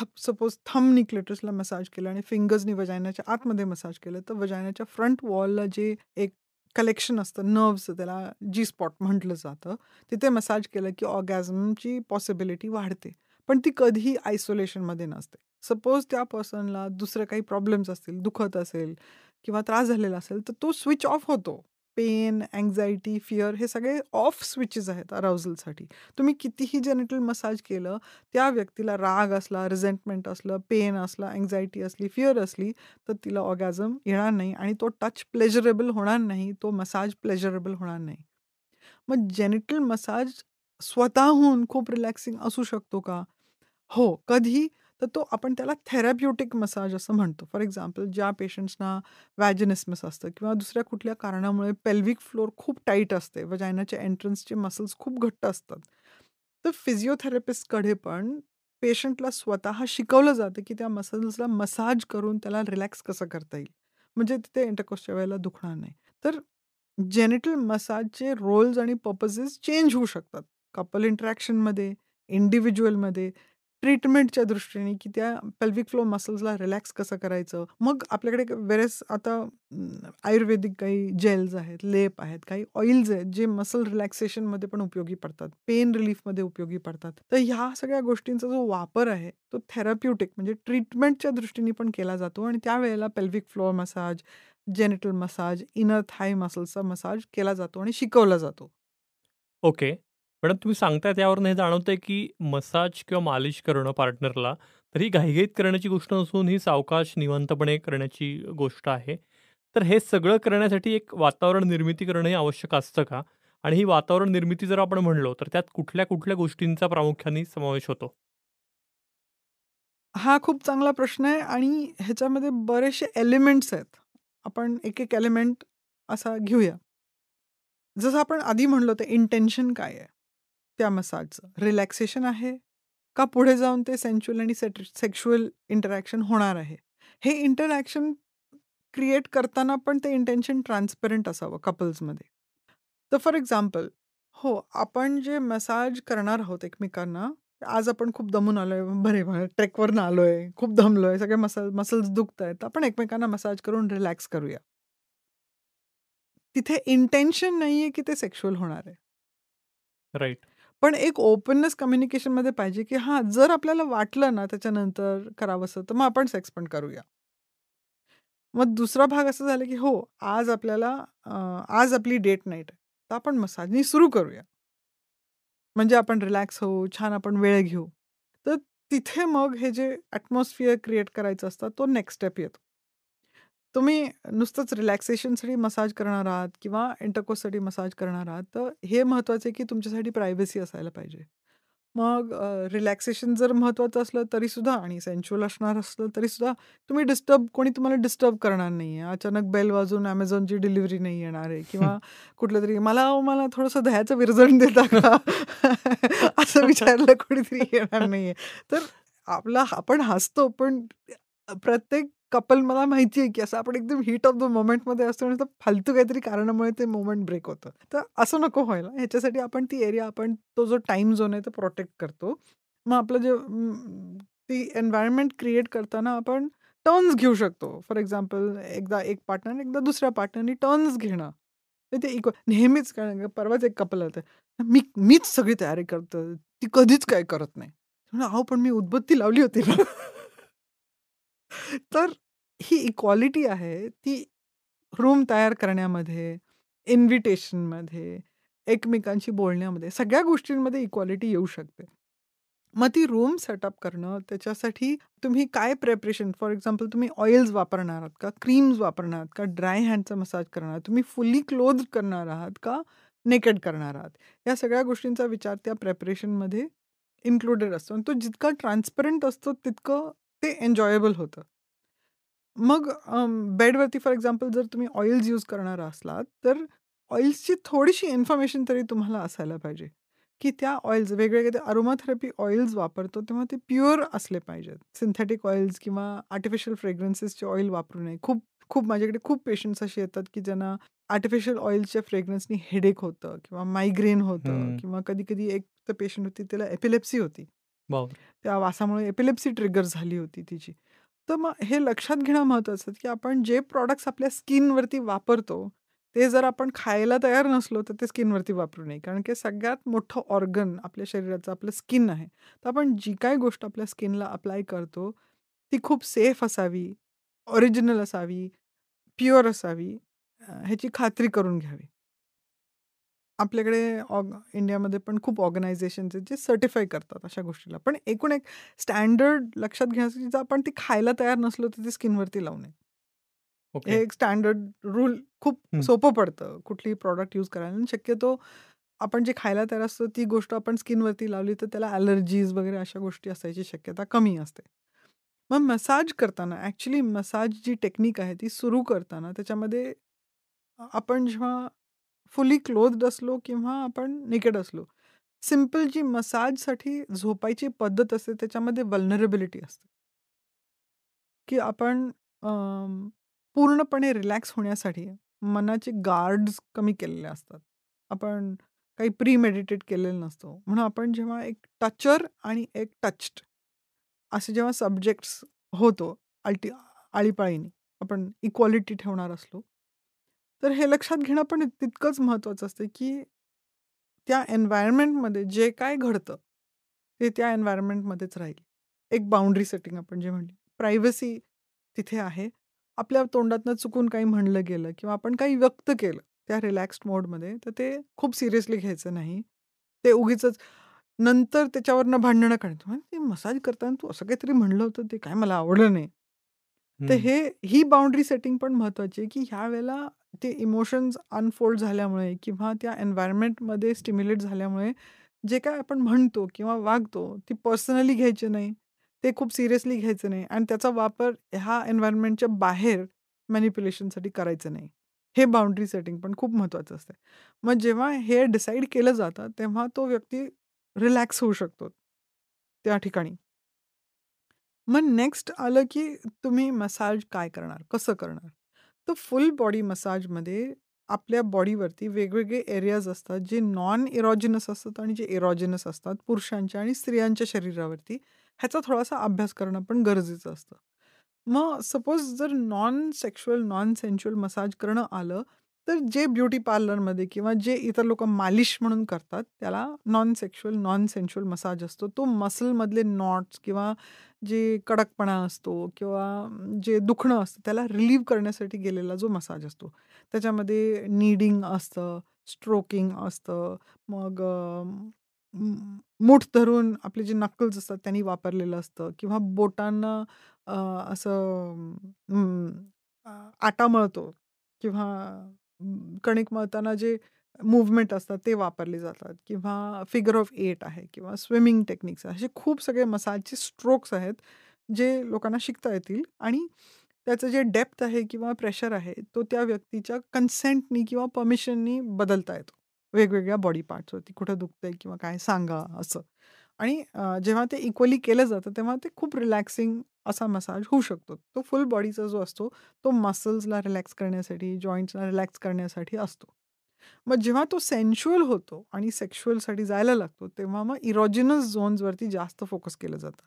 थप सपोज थमनी क्लिटरसला मसाज केलं आणि फिंगर्सनी वजायनाच्या आतमध्ये मसाज केलं तर वजायनाच्या फ्रंट वॉलला जे एक कलेक्शन असतं नर्व्स त्याला जी स्पॉट म्हटलं जातं तिथे मसाज केलं की ऑर्गॅझमची पॉसिबिलिटी वाढते पण ती कधीही आयसोलेशनमध्ये नसते सपोज त्या पर्सनला दुसरं काही प्रॉब्लेम्स असतील दुखत असेल किंवा त्रास झालेला असेल तर तो स्विच ऑफ होतो पेन अँझायटी फिअर हे सगळे ऑफ स्विचेस आहेत अराउजलसाठी तुम्ही कितीही जेनिटल मसाज केलं त्या व्यक्तीला राग असला रिझेंटमेंट असलं पेन असला अँझायटी असली फिअर असली तर तिला ऑगॅझम येणार नाही आणि तो टच प्लेजरेबल होणार नाही तो मसाज प्लेजरेबल होणार नाही मग जेनिटल मसाज स्वतःहून खूप रिलॅक्सिंग असू शकतो का हो कधी तर तो आपण त्याला थेरॅप्युटिक मसाज असं म्हणतो फॉर एक्झाम्पल ज्या पेशंट्सना वॅजनिसमस असतं किंवा दुसऱ्या कुठल्या कारणामुळे पेल्विक फ्लोर खूप टाईट असते व जायनाच्या एंट्रन्सचे मसल्स खूप घट्ट असतात तर फिजिओथेरपिस्टकडे पण पेशंटला स्वतः शिकवलं जातं की त्या मसल्सला मसाज करून त्याला रिलॅक्स कसं करता येईल म्हणजे तिथे इंटरकोसच्या वेळेला दुखणार नाही तर जेनेटल मसाजचे रोल्स आणि पर्पजेस चेंज होऊ शकतात कपल इंटरॅक्शनमध्ये इंडिव्हिज्युअलमध्ये ट्रीटमेंटच्या दृष्टीने की त्या पेल्विक फ्लो मसल्सला रिलॅक्स कसं करायचं मग आपल्याकडे वेरेस आता आयुर्वेदिक काही जेल्स आहेत लेप आहेत काही ऑइल्स आहेत जे मसल रिलॅक्सेशनमध्ये पण उपयोगी पडतात पेन रिलीफमध्ये उपयोगी पडतात तर ह्या सगळ्या गोष्टींचा जो वापर आहे तो थेरप्युटिक म्हणजे ट्रीटमेंटच्या दृष्टीने पण केला जातो आणि त्यावेळेला pelvic floor massage genital massage inner thigh मसल्सचा मसाज केला जातो आणि शिकवला जातो ओके मॅडम तुम्ही सांगताय त्यावरून हे जाणवतंय की मसाज किंवा मालिश करणं पार्टनरला, तर ही घाईघाईत करण्याची गोष्ट नसून ही सावकाश निवांतपणे करण्याची गोष्ट आहे. तर हे सगळं करण्यासाठी एक वातावरण निर्मिती करणंही आवश्यक असतं का? आणि ही वातावरण निर्मिती जर आपण म्हणलो, तर त्यात कुठल्या-कुठल्या गोष्टींचा प्रामुख्याने समावेश होतो? हा खूप चांगला प्रश्न आहे आणि ह्याच्यामध्ये बरेचसे एलिमेंट्स आहेत. आपण एक-एक एलिमेंट असा घेऊया. जसं आपण आधी म्हणलो ते इंटेन्शन काय आहे? त्या मसाजचं रिलॅक्सेशन आहे का पुढे जाऊन ते सेन्च्युअल आणि सेक्शुअल इंटरॅक्शन होणार आहे हे इंटरॅक्शन क्रिएट करताना पण ते इंटेन्शन ट्रान्सपरंट असावं कपल्समध्ये तर फॉर एक्झाम्पल हो आपण जे मसाज करणार आहोत एकमेकांना आज आपण खूप दमून आलोय बरे ट्रेकवरनं आलोय खूप दमलोय सगळे मसल मसल्स दुखत आहेत आपण एकमेकांना मसाज करून रिलॅक्स करूया तिथे इंटेन्शन नाहीये की ते सेक्शुअल होणार आहे राईट पण एक ओपननेस कम्युनिकेशनमध्ये पाहिजे की हां, जर आपल्याला वाटलं ना त्याच्यानंतर करावंसं, तर मग आपण सेक्स पण करूया. मग दुसरा भाग असं झाला, की हो, आज आपल्याला आज आपली डेट नाईट आहे. तर आपण मसाजनी सुरू करूया. म्हणजे आपण रिलॅक्स होऊ, छान आपण वेळ घेऊ. तर तिथे मग हे जे ॲटमॉस्फिअर क्रिएट करायचं असतं, तो नेक्स्ट स्टेप येतो. तुम्ही नुसतंच रिलॅक्सेशनसाठी मसाज करणार आहात किंवा इंटरकोससाठी मसाज करणार आहात तर हे महत्त्वाचं आहे की तुमच्यासाठी प्रायव्हसी असायला पाहिजे मग रिलॅक्सेशन जर महत्त्वाचं असलं तरीसुद्धा आणि सेन्च्युअल असणार असलं तरीसुद्धा तुम्ही डिस्टर्ब कोणी तुम्हाला डिस्टर्ब करणार नाही आहे अचानक बेल वाजून ॲमेझॉनची डिलिव्हरी नाही येणार आहे किंवा *laughs* कुठलं तरी मला मला थोडंसं दह्याचं विरजण *laughs* देता का *laughs* असं विचारलं कोणीतरी येणार नाही आहे तर आपला आपण हसतो पण प्रत्येक कपल मला माहिती आहे की असं आपण एकदम हीट ऑफ द मोमेंटमध्ये असतो आणि फालतू काहीतरी कारणामुळे ते मोमेंट ब्रेक होतं तर असं नको व्हायला ह्याच्यासाठी आपण ती एरिया आपण तो जो टाईम झोन आहे तो प्रोटेक्ट करतो मग आपलं जे ती एन्व्हायरमेंट क्रिएट करताना आपण टर्न्स घेऊ शकतो फॉर एक्झाम्पल एकदा एक पार्टनर एकदा दुसऱ्या पार्टनरनी टर्न्स घेणं ते इक्वल नेहमीच कारण परवाच एक कपल होतं मी मीच सगळी तयारी करतो ती कधीच काय करत नाही अहो पण मी उद्बत्ती लावली होती *laughs* तर ही इक्वालिटी आहे ती रूम तयार करण्यामध्ये इन्व्हिटेशनमध्ये एकमेकांशी बोलण्यामध्ये सगळ्या गोष्टींमध्ये इक्वालिटी येऊ शकते मग ती रूम सेटअप करणं त्याच्यासाठी तुम्ही काय प्रेपरेशन फॉर एक्झाम्पल तुम्ही ऑइल्स वापरणार आहात का क्रीम्स वापरणार आहात का ड्राय हँडचा मसाज करणार तुम्ही फुली क्लोज करणार आहात का नेकेड करणार आहात या सगळ्या गोष्टींचा विचार त्या प्रेपरेशनमध्ये इन्क्लुडेड असतो आणि तो जितका ट्रान्सपरंट असतो तितकं ते एन्जॉयबल होतं मग बेडवरती फॉर एक्झाम्पल जर तुम्ही ऑइल्स यूज करणार असलात तर ऑइल्सची थोडीशी इन्फॉर्मेशन तरी तुम्हाला असायला पाहिजे की त्या ऑइल्स वेगवेगळे ते अरोमाथेरपी ऑइल्स वापरतो तेव्हा ते प्युअर असले पाहिजेत सिंथेटिक ऑइल्स किंवा आर्टिफिशियल फ्रेग्रन्सेसचे ऑइल वापरू नये खूप खूप माझ्याकडे खूप पेशंट्स असे येतात की ज्यांना आर्टिफिशियल ऑइल्सच्या फ्रेग्रन्सनी हेडेक होतं किंवा मायग्रेन होतं किंवा कधी कधी एक तर पेशंट होती त्याला एपिलेप्सी होती त्या वासामुळे एपिलेप्सी ट्रिगर झाली होती तिची. तर मग हे लक्षात घेणं महत्त्वाचं की आपण जे प्रॉडक्ट्स आपल्या स्किनवरती वापरतो, ते जर आपण खायला तयार नसलो, तर ते स्किनवरती वापरू नये. कारण की सगळ्यात मोठं ऑर्गन आपल्या शरीराचं आपलं स्किन आहे. तर आपण जी काही गोष्ट आपल्या स्किनला अप्लाय करतो, ती खूप सेफ असावी, ओरिजिनल असावी, प्युअर असावी ह्याची खात्री करून घ्यावी. आपल्याकडे ऑग इंडियामध्ये पण खूप ऑर्गनायझेशन्स आहेत जे सर्टिफाय करतात अशा गोष्टीला पण एकूण एक स्टँडर्ड लक्षात घेण्यासाठी जर आपण ती खायला तयार नसलो तर ती स्किनवरती लावू नये हे एक स्टँडर्ड रूल खूप सोपं पडतं कुठलीही प्रॉडक्ट यूज करायला शक्यतो आपण जे खायला तयार असतो ती गोष्ट आपण स्किनवरती लावली तर त्याला ॲलर्जीज वगैरे अशा गोष्टी असायची शक्यता कमी असते मग मसाज करताना ॲक्च्युली मसाज जी टेक्निक आहे ती सुरू करताना त्याच्यामध्ये आपण जेव्हा फुली क्लोज्ड असलो किंवा आपण निकेड असलो. सिंपल जी मसाजसाठी झोपायची पद्धत असते त्याच्यामध्ये वल्नरेबिलिटी असते. की आपण पूर्णपणे रिलॅक्स होण्यासाठी मनाचे गार्ड्स कमी केलेले असतात. आपण काही प्री मेडिटेट केलेले नसतो. म्हणून आपण जेव्हा एक टचर आणि एक टचड असे जेव्हा सब्जेक्ट्स होतो, अल्टी आळीपाळीने आपण इक्वालिटी ठेवणार असलो तर हे लक्षात घेणं पण तितकंच महत्त्वाचं असतं की त्या एन्व्हायरमेंटमध्ये जे काय घडतं ते त्या एन्व्हायरमेंटमध्येच राहील एक बाउंड्री सेटिंग आपण जे म्हणली प्रायव्हसी तिथे आहे आपल्या तोंडातनं चुकून काही म्हणलं गेलं किंवा आपण काही व्यक्त केलं त्या रिलॅक्स्ड मोडमध्ये तर ते खूप सिरियसली घ्यायचं नाही ते उगीच नंतर त्याच्यावरनं भांडणं काढतो ते मसाज करताना तू असं काहीतरी म्हणलं होतं ते काय मला आवडलं नाही तर हे ही बाउंड्री सेटिंग पण महत्वाची आहे की ह्या वेळेला ते इमोशन्स अनफोल्ड झाल्यामुळे किंवा त्या एन्व्हायरमेंटमध्ये स्टिम्युलेट झाल्यामुळे जे काय आपण म्हणतो किंवा वागतो ती पर्सनली घ्यायची नाही ते खूप सिरियसली घ्यायचं नाही आणि त्याचा वापर ह्या एन्व्हायरमेंटच्या बाहेर मॅनिप्युलेशनसाठी करायचं नाही हे बाउंड्री सेटिंग पण खूप महत्त्वाचं असते मग जेव्हा हे डिसाईड केलं जातं तेव्हा तो व्यक्ती रिलॅक्स होऊ शकतो त्या ठिकाणी मग नेक्स्ट आलं की तुम्ही मसाज काय करणार कसं करणार तर फुल बॉडी मसाजमध्ये आपल्या बॉडीवरती वेगवेगळे एरियाज असतात जे नॉन इरॉजिनस असतात आणि जे इरॉजिनस असतात पुरुषांच्या आणि स्त्रियांच्या शरीरावरती ह्याचा थोडासा अभ्यास करणं पण गरजेचं असतं मग सपोज जर non sexual non sensual massage करणं आलं तर जे ब्युटी पार्लरमध्ये किंवा जे इतर लोक मालिश म्हणून करतात त्याला non sexual non sensual massage असतो तो मसलमधले नॉट्स किंवा जे कडकपणा असतो किंवा जे दुखणं असतं त्याला रिलीव्ह करण्यासाठी गेलेला जो मसाज असतो त्याच्यामध्ये नीडिंग असतं स्ट्रोकिंग असतं मग मूठ धरून आपले जे नक्कल्स असतात त्यांनी वापरलेलं असतं किंवा बोटांना असं आटा मळतो किंवा कणिक मळताना जे मूवमेंट असतात ते वापरले जातात किंवा फिगर ऑफ एट आहे किंवा स्विमिंग टेक्निक्स असे खूप सगळे मसाजचे स्ट्रोक्स आहेत जे लोकांना शिकता येतील आणि त्याचं जे डेप्थ आहे किंवा प्रेशर आहे तो त्या व्यक्तीच्या कन्सेंटनी किंवा परमिशननी बदलता येतो वेगवेगळ्या बॉडी पार्ट्सवरती कुठं दुखतंय किंवा काय सांगा असं आणि जेव्हा ते इक्वली केलं जातं, तेव्हा ते खूप रिलॅक्सिंग असा मसाज होऊ शकतो. तो फुल बॉडीचा जो असतो, तो मसल्सला रिलॅक्स करण्यासाठी, जॉईंट्सला रिलॅक्स करण्यासाठी असतो. मग जेव्हा तो सेन्शुअल होतो आणि सेक्शुअलसाठी जायला लागतो, तेव्हा मग इरोजिनस झोन्सवरती जास्त फोकस केलं जातं.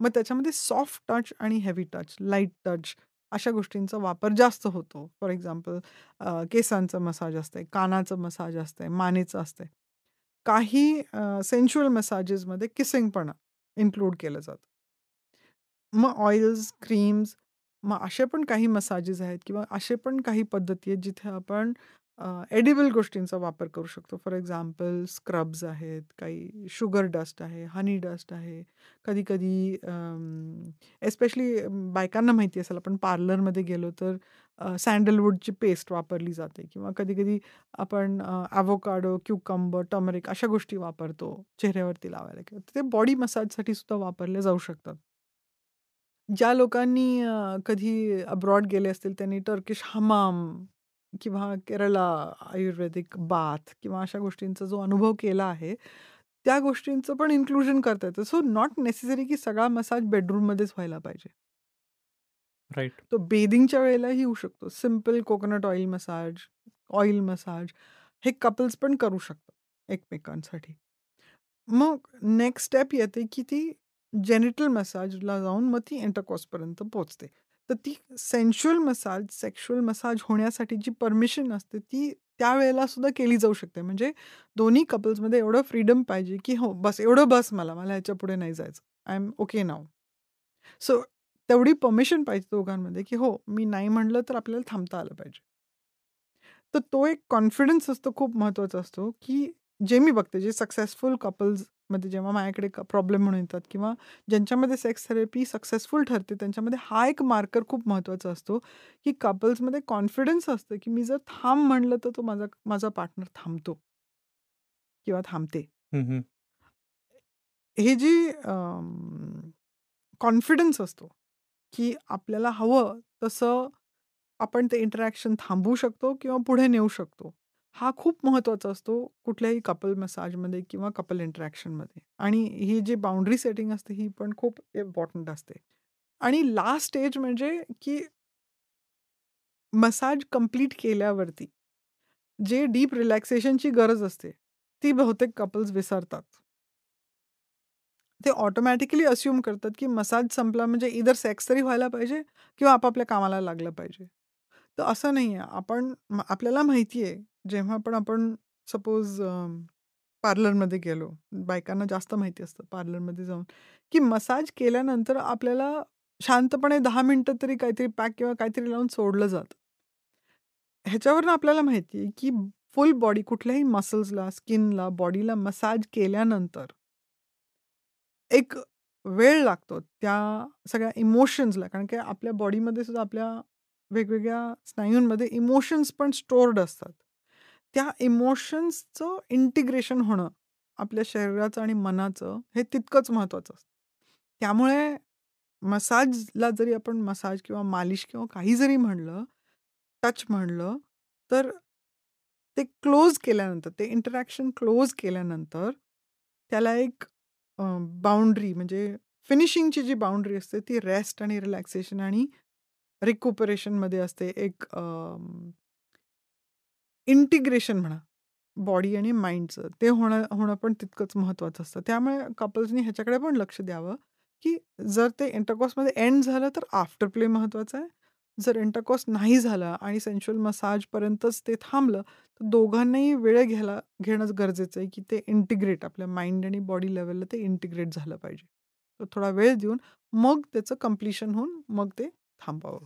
मग त्याच्यामध्ये सॉफ्ट टच आणि हेवी टच, लाईट टच अशा गोष्टींचा वापर जास्त होतो. फॉर एक्झाम्पल केसांचं केसांचा मसाज असते, कानाचं मसाज असते, मानेचं असते. काही सेन्शुअल मसाजेसमध्ये किसिंगपणा इन्क्लूड केलं जातं मग ऑइल्स क्रीम्स मग असे पण काही मसाजेस आहेत किंवा असे पण काही पद्धती आहेत जिथे आपण एडिबल गोष्टींचा वापर करू शकतो फॉर एक्झाम्पल स्क्रब्स आहेत काही शुगर डस्ट आहे हनी डस्ट आहे कधी कधी एस्पेशली बायकांना माहिती असेल आपण पार्लरमध्ये गेलो तर सँडलवूडची पेस्ट वापरली जाते किंवा कधी कधी आपण ॲव्होकाडो क्युकंबर टमरिक अशा गोष्टी वापरतो चेहऱ्यावरती लावायला किंवा ते बॉडी मसाजसाठी सुद्धा वापरले जाऊ शकतात ज्या लोकांनी कधी अब्रॉड गेले असतील त्यांनी टर्किश हमाम किंवा केरळ आयुर्वेदिक बाथ किंवा अशा गोष्टींचा जो अनुभव केला आहे त्या गोष्टींचं पण इन्क्लुजन करता येतं सो नॉट नेसेसरी की सगळा मसाज बेडरूममध्येच व्हायला पाहिजे राईट तो बेदिंगच्या वेळेलाही होऊ शकतो simple coconut oil massage oil massage हे कपल्स पण करू शकतात एकमेकांसाठी मग नेक्स्ट स्टेप येते की ती जेनिटल मसाजला जाऊन मग ती एंटरकॉसपर्यंत पोचते तर ती सेन्शुअल मसाज सेक्शुअल मसाज होण्यासाठी जी परमिशन असते ती त्यावेळेला सुद्धा केली जाऊ शकते म्हणजे दोन्ही कपल्समध्ये एवढं फ्रीडम पाहिजे की हो बस एवढं बस मला मला ह्याच्या पुढे नाही जायचं आय एम ओके नाव सो तेवढी परमिशन पाहिजे दोघांमध्ये की हो मी नाही म्हणलं तर आपल्याला थांबता आलं पाहिजे तर तो एक कॉन्फिडन्स असतो खूप महत्त्वाचा असतो की जे मी बघते जे सक्सेसफुल कपल्स मध्ये जेव्हा माझ्याकडे प्रॉब्लेम म्हणून येतात किंवा ज्यांच्यामध्ये सेक्स थेरपी सक्सेसफुल ठरते त्यांच्यामध्ये हा एक मार्कर खूप महत्त्वाचा असतो की कपल्समध्ये कॉन्फिडन्स असतं की मी जर थांब म्हणलं तर तो माझा माझा पार्टनर थांबतो किंवा थांबते हे जी कॉन्फिडन्स असतो की आपल्याला हवं तसं आपण ते इंटरॅक्शन थांबवू शकतो किंवा पुढे नेऊ शकतो हा खूप महत्वाचा असतो कुठल्याही कपल मसाजमध्ये किंवा कपल मध्ये आणि ही जी बाउंड्री सेटिंग असते ही पण खूप इम्पॉर्टंट असते आणि लास्ट स्टेज म्हणजे की मसाज कंप्लीट केल्यावरती जे डीप रिलॅक्सेशनची गरज असते ती बहुतेक कपल्स विसरतात ते ऑटोमॅटिकली अस्युम करतात की मसाज संपला म्हणजे इधर सेक्स तरी व्हायला पाहिजे किंवा आपापल्या कामाला लागलं पाहिजे तर असं नाही आहे आपण आपल्याला माहिती आहे जेव्हा पण आपण सपोज पार्लरमध्ये गेलो बायकांना जास्त माहिती असतं पार्लरमध्ये जाऊन की मसाज केल्यानंतर आपल्याला शांतपणे दहा मिनटं तरी काहीतरी पॅक किंवा काहीतरी लावून सोडलं जातं ह्याच्यावरनं आपल्याला माहिती आहे की फुल बॉडी कुठल्याही मसल्सला स्किनला बॉडीला मसाज केल्यानंतर एक वेळ लागतो त्या सगळ्या इमोशन्सला कारण की आपल्या बॉडीमध्ये सुद्धा आपल्या वेगवेगळ्या स्नायूंमध्ये इमोशन्स पण स्टोर्ड असतात त्या इमोशन्सचं इंटिग्रेशन होणं आपल्या शरीराचं आणि मनाचं हे तितकंच महत्त्वाचं असतं त्यामुळे मसाजला जरी आपण मसाज किंवा मालिश किंवा काही जरी म्हणलं टच म्हणलं तर ते क्लोज केल्यानंतर ते इंटरॅक्शन क्लोज केल्यानंतर त्याला एक बाउंड्री म्हणजे फिनिशिंगची जी बाउंड्री असते ती रेस्ट आणि रिलॅक्सेशन आणि रिकुपरेशनमध्ये असते एक इंटिग्रेशन म्हणा बॉडी आणि माइंडचं ते होणं होणं पण तितकंच महत्त्वाचं असतं त्यामुळे कपल्सनी ह्याच्याकडे पण लक्ष द्यावं की जर ते इंटरकॉसमध्ये एंड झालं तर आफ्टर प्ले महत्त्वाचं आहे जर इंटरकॉस नाही झालं आणि सेन्शुअल मसाजपर्यंतच ते थांबलं तर दोघांनाही वेळ घ्यायला घेणंच गरजेचं आहे की ते इंटिग्रेट आपल्या माइंड आणि बॉडी लेवलला ते इंटिग्रेट झालं पाहिजे तर थोडा वेळ देऊन मग त्याचं कम्प्लिशन होऊन मग ते थांबावं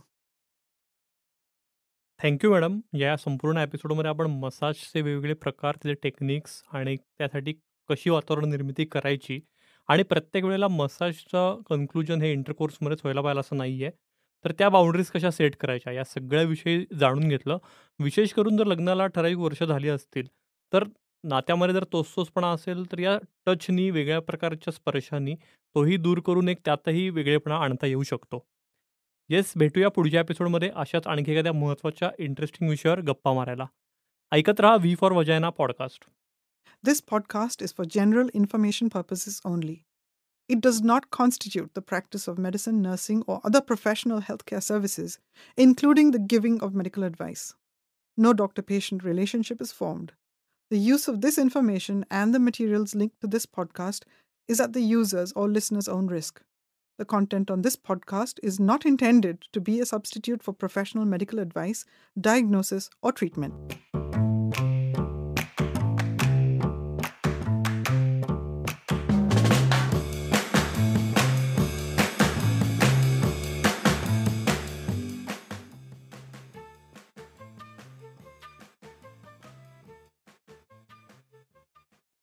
थँक्यू मॅडम. या संपूर्ण एपिसोडमध्ये आपण मसाजचे वेगवेगळे प्रकार, त्याचे टेक्निक्स आणि त्यासाठी कशी वातावरण निर्मिती करायची आणि प्रत्येक वेळेला मसाजचं कन्क्लुजन हे इंटरकोर्समध्येच व्हायला पाहिजे असं नाही आहे. तर त्या बाउंड्रीज कशा सेट करायच्या या सगळ्याविषयी जाणून घेतलं. विशेष करून जर लग्नाला ठराविक वर्ष झाली असतील, तर नात्यामध्ये जर तोसतोसपणा असेल, तर या टचनी, वेगळ्या प्रकारच्या स्पर्शांनी तोही दूर करून एक त्यातही वेगळेपणा आणता येऊ शकतो. येस भेटूया पुढच्या एपिसोडमध्ये अशाच आणखी एखाद्या महत्त्वाच्या इंटरेस्टिंग विषयावर गप्पा मारायला ऐकत आईकत्रा V for vagina podcast This podcast is for general information purposes only. It does not constitute the practice of medicine, nursing, or other professional healthcare services, including the giving of medical advice. No doctor patient relationship is formed. The use of this information and the materials linked to this podcast is at the user's or listener's own risk. The content on this podcast is not intended to be a substitute for professional medical advice, diagnosis, or treatment.